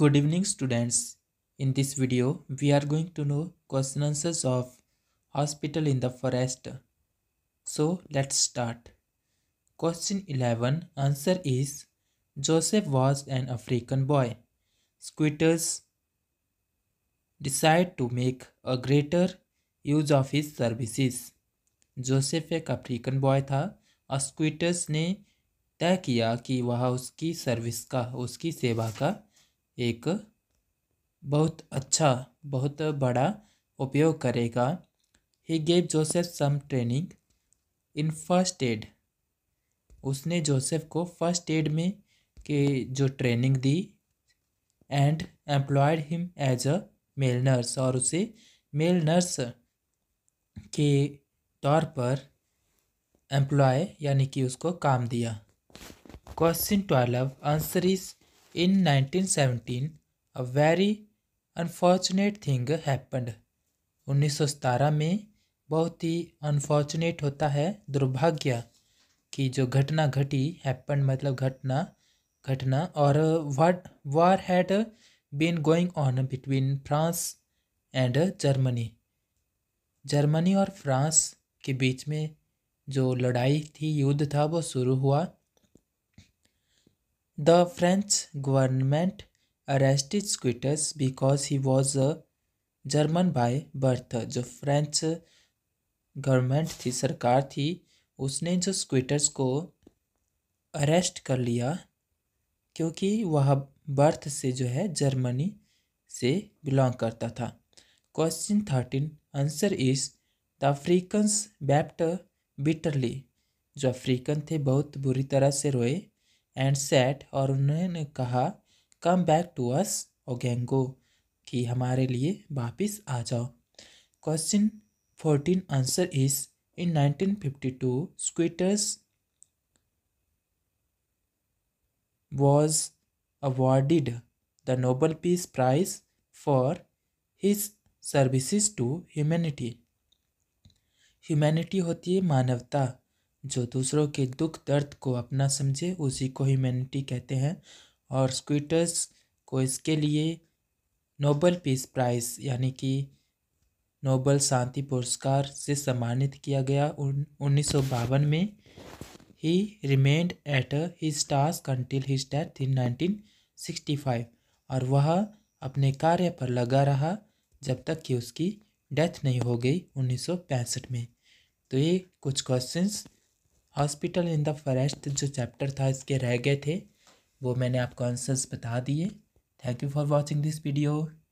Good evening students. In this video, we are going to know question answers of hospital in the forest. So let's start. Question 11 answer is Joseph was an African boy. Squitters decide to make a greater use of his services. Joseph एक African boy था और स्क्विटर्स ने तय किया कि वह उसकी service का उसकी सेवा का एक बहुत अच्छा बहुत बड़ा उपयोग करेगा he gave Joseph some training in first aid उसने जोसेफ को फर्स्ट एड में के जो ट्रेनिंग दी and employed him as a male nurse और उसे मेल नर्स के तौर पर एम्प्लॉय यानी कि उसको काम दिया question twelve answer is In 1917, a very unfortunate उन्नीस सौ सतारह में बहुत ही अनफॉर्चुनेट होता है दुर्भाग्य की जो घटना घटी हैपन्ड मतलब घटना घटना और what war had been going on between France and Germany Germany और फ्रांस के बीच में जो लड़ाई थी युद्ध था वो शुरू हुआ the French government arrested Squetus because he was a German by birth जो फ्रेंच गवर्नमेंट थी सरकार थी उसने जो स्क्विटर्स को अरेस्ट कर लिया क्योंकि वह बर्थ से जो है जर्मनी से बिलोंग करता था question thirteen answer is the Africans wept bitterly जो अफ्रीकन थे बहुत बुरी तरह से रोए एंड सेट और उन्होंने कहा कम बैक टू अस ओ कि हमारे लिए वापस आ जाओ question fourteen answer is in 1952 Schweitzer was awarded the Nobel Peace Prize for his services to humanity humanity होती है मानवता जो दूसरों के दुख दर्द को अपना समझे उसी को ह्यूमैनिटी कहते हैं और स्क्विटर्स को इसके लिए नोबल पीस प्राइज़ यानी कि नोबल शांति पुरस्कार से सम्मानित किया गया उन्नीस सौ बावन में he remained at his task until his death in five और वह अपने कार्य पर लगा रहा जब तक कि उसकी डेथ नहीं हो गई उन्नीस में तो ये कुछ questions hospital in the forest जो चैप्टर था इसके रह गए थे वो मैंने आपको आंसर्स बता दिए thank you for watching this video